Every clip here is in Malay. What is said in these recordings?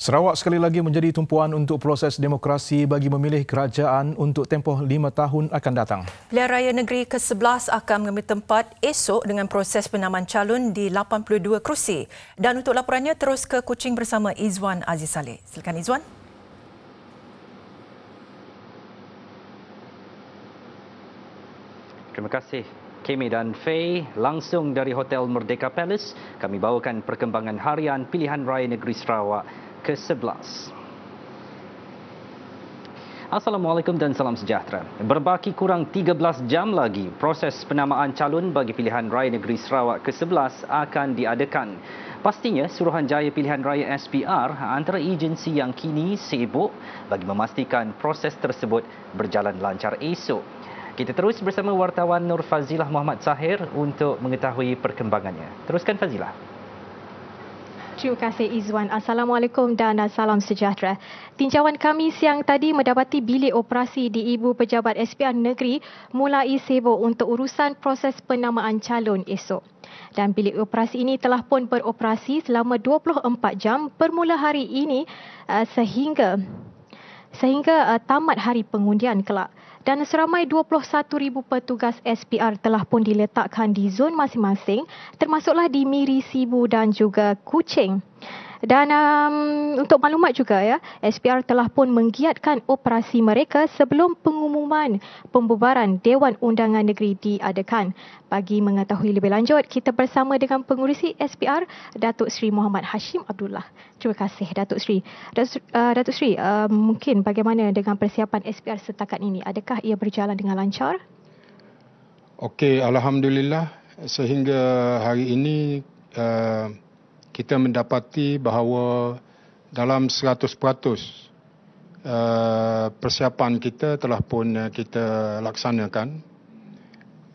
Sarawak sekali lagi menjadi tumpuan untuk proses demokrasi bagi memilih kerajaan untuk tempoh lima tahun akan datang. Pilihan Raya Negeri ke-11 akan mengambil tempat esok dengan proses penaman calon di 82 kerusi. Dan untuk laporannya terus ke Kuching bersama Izwan Aziz Saleh. Silakan Izwan. Terima kasih. Kami dan Faye langsung dari Hotel Merdeka Palace, kami bawakan perkembangan harian pilihan raya negeri Sarawak 2019 ke-11. Assalamualaikum dan salam sejahtera. Berbaki kurang 13 jam lagi, proses penamaan calon bagi pilihan raya negeri Sarawak ke-11 akan diadakan. Pastinya Suruhanjaya Pilihan Raya SPR antara agensi yang kini sibuk bagi memastikan proses tersebut berjalan lancar esok. Kita terus bersama wartawan Nur Fazilah Muhammad Sahir untuk mengetahui perkembangannya. Teruskan Fazilah. Terima kasih Izwan. Assalamualaikum dan salam sejahtera. Tinjauan kami siang tadi mendapati bilik operasi di Ibu Pejabat SPR Negeri mulai sibuk untuk urusan proses penamaan calon esok. Dan bilik operasi ini telah pun beroperasi selama 24 jam bermula hari ini eh, sehingga sehingga eh, tamat hari pengundian kelak dan seramai 21,000 petugas SPR telah pun diletakkan di zon masing-masing termasuklah di Miri, Sibu dan juga Kuching. Dan um, untuk maklumat juga ya, SPR telah pun menggiatkan operasi mereka sebelum pengumuman pembubaran Dewan Undangan Negeri diadakan. Bagi mengetahui lebih lanjut, kita bersama dengan pengurusi SPR Datuk Seri Muhammad Hashim Abdullah. Terima kasih Datuk Seri. Datuk, uh, Datuk Seri, uh, mungkin bagaimana dengan persiapan SPR setakat ini? Adakah ia berjalan dengan lancar? Okey, alhamdulillah sehingga hari ini uh, kita mendapati bahawa dalam 100% uh, eh, persiapan kita telah pun eh, kita laksanakan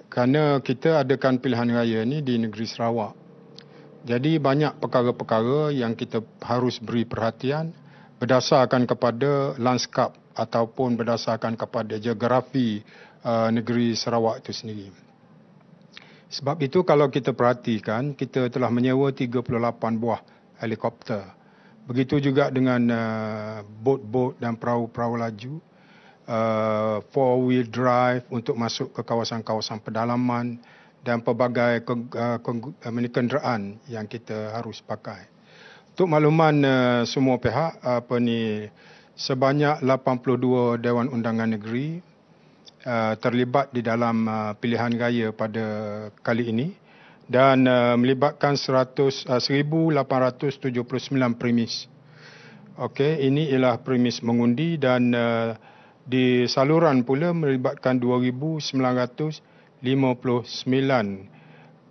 kerana kita adakan pilihan raya ini di negeri Sarawak. Jadi banyak perkara-perkara yang kita harus beri perhatian berdasarkan kepada landscape ataupun berdasarkan kepada geografi eh, negeri Sarawak itu sendiri. Sebab itu kalau kita perhatikan, kita telah menyewa 38 buah helikopter. Begitu juga dengan bot-bot uh, dan perahu-perahu laju. Uh, four-wheel drive untuk masuk ke kawasan-kawasan pedalaman dan pelbagai uh, uh, kenderaan yang kita harus pakai. Untuk makluman uh, semua pihak, apa ni, sebanyak 82 Dewan Undangan Negeri uh, terlibat di dalam uh, pilihan raya pada kali ini dan uh, melibatkan 100 uh, 1879 premis. Okey, ini ialah premis mengundi dan uh, di saluran pula melibatkan 2959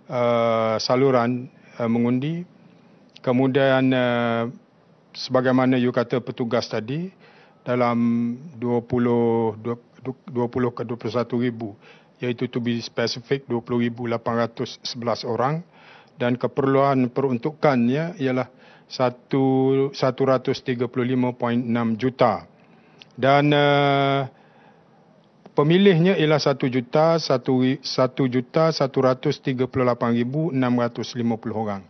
uh, saluran uh, mengundi. Kemudian uh, sebagaimana you kata petugas tadi dalam 20 20 ke 21 ribu iaitu to be specific 20,811 orang dan keperluan peruntukannya ialah 135.6 juta dan uh, pemilihnya ialah 1 juta 1, 1 juta 138,650 orang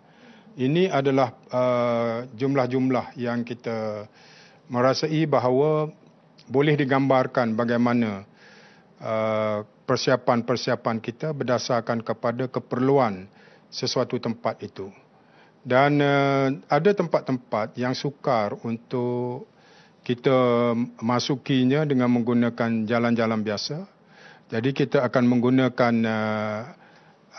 ini adalah eh, jumlah-jumlah yang kita merasai bahawa boleh digambarkan bagaimana uh, persiapan-persiapan uh, kita berdasarkan kepada keperluan sesuatu tempat itu. Dan uh, ada tempat-tempat yang sukar untuk kita masukinya dengan menggunakan jalan-jalan biasa. Jadi kita akan menggunakan uh,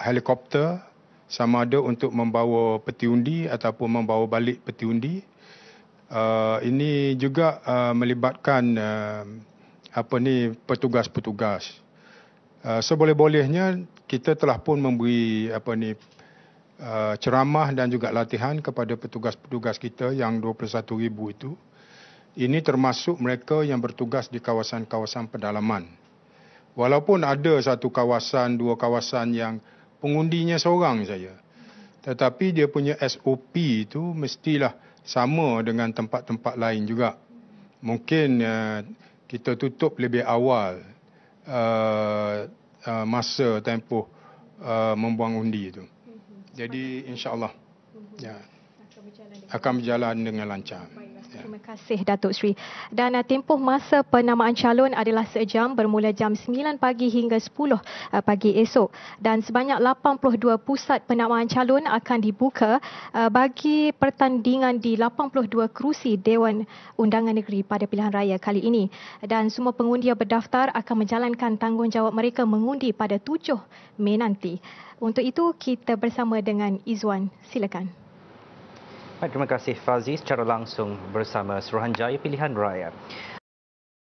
helikopter sama ada untuk membawa peti undi ataupun membawa balik peti undi. Uh, ini juga uh, melibatkan uh, apa ni petugas-petugas. Uh, Seboleh-bolehnya kita telah pun memberi apa ni uh, ceramah dan juga latihan kepada petugas-petugas kita yang 21,000 itu. Ini termasuk mereka yang bertugas di kawasan-kawasan pedalaman. Walaupun ada satu kawasan, dua kawasan yang pengundinya seorang saja. Tetapi dia punya SOP itu mestilah uh, sama dengan tempat-tempat lain juga. Mungkin uh, kita tutup lebih awal uh, uh, masa tempoh uh, membuang undi itu. Mhm. Jadi insya-Allah mhm. ya akan berjalan dengan, lancar. Terima kasih Datuk Sri. Dan uh, tempoh masa penamaan calon adalah sejam bermula jam 9 pagi hingga 10 eh, pagi esok dan sebanyak 82 pusat penamaan calon akan dibuka eh, bagi pertandingan di 82 kerusi Dewan Undangan Negeri pada pilihan raya kali ini dan semua pengundi yang berdaftar akan menjalankan tanggungjawab mereka mengundi pada 7 Mei nanti. Untuk itu kita bersama dengan Izwan. Silakan. Terima kasih Fazi secara langsung bersama Suruhanjaya Pilihan Raya.